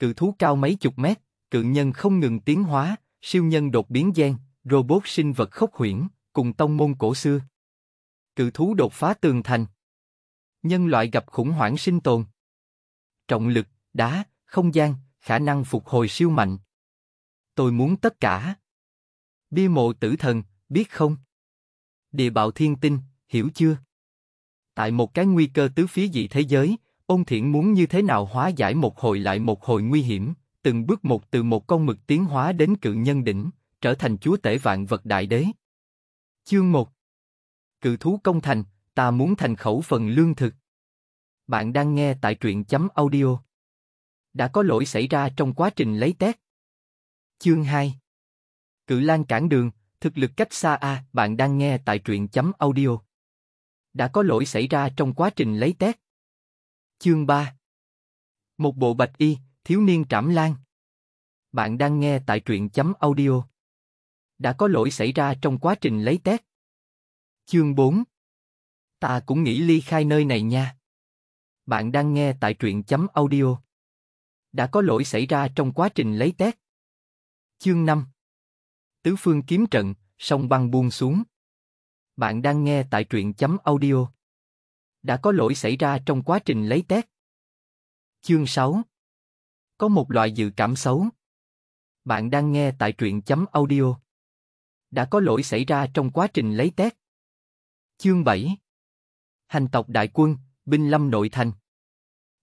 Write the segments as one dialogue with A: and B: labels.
A: cự thú cao mấy chục mét, cự nhân không ngừng tiến hóa, siêu nhân đột biến gen, robot sinh vật khốc huyễn, cùng tông môn cổ xưa. Cự thú đột phá tường thành. Nhân loại gặp khủng hoảng sinh tồn. Trọng lực, đá, không gian, khả năng phục hồi siêu mạnh. Tôi muốn tất cả. Bia mộ tử thần, biết không? Địa bạo thiên tinh, hiểu chưa? Tại một cái nguy cơ tứ phía dị thế giới, Ôn Thiển muốn như thế nào hóa giải một hồi lại một hồi nguy hiểm, từng bước một từ một con mực tiến hóa đến cự nhân đỉnh, trở thành chúa tể vạn vật đại đế. Chương 1 Cự thú công thành, ta muốn thành khẩu phần lương thực. Bạn đang nghe tại truyện chấm audio. Đã có lỗi xảy ra trong quá trình lấy tét. Chương 2 Cự lan cản đường, thực lực cách xa A, bạn đang nghe tại truyện chấm audio. Đã có lỗi xảy ra trong quá trình lấy tét. Chương 3 Một bộ bạch y, thiếu niên trảm lan. Bạn đang nghe tại truyện chấm audio. Đã có lỗi xảy ra trong quá trình lấy tét. Chương 4 Ta cũng nghĩ ly khai nơi này nha. Bạn đang nghe tại truyện chấm audio. Đã có lỗi xảy ra trong quá trình lấy tét. Chương 5 Tứ phương kiếm trận, sông băng buông xuống. Bạn đang nghe tại truyện chấm audio đã có lỗi xảy ra trong quá trình lấy test. Chương 6 Có một loại dự cảm xấu. Bạn đang nghe tại truyện chấm audio. Đã có lỗi xảy ra trong quá trình lấy test. Chương 7 Hành tộc đại quân, binh lâm nội thành.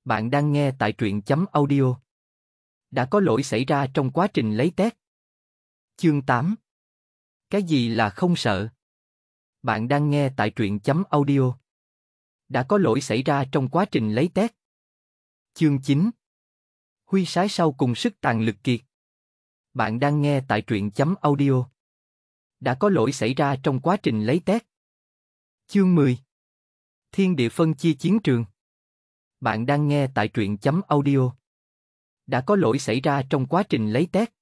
A: Bạn đang nghe tại truyện chấm audio. Đã có lỗi xảy ra trong quá trình lấy test. Chương 8 Cái gì là không sợ? Bạn đang nghe tại truyện chấm audio đã có lỗi xảy ra trong quá trình lấy tét. Chương 9 Huy sái sau cùng sức tàn lực kiệt. Bạn đang nghe tại truyện chấm audio. Đã có lỗi xảy ra trong quá trình lấy tét. Chương 10 Thiên địa phân chia chiến trường. Bạn đang nghe tại truyện chấm audio. Đã có lỗi xảy ra trong quá trình lấy tét.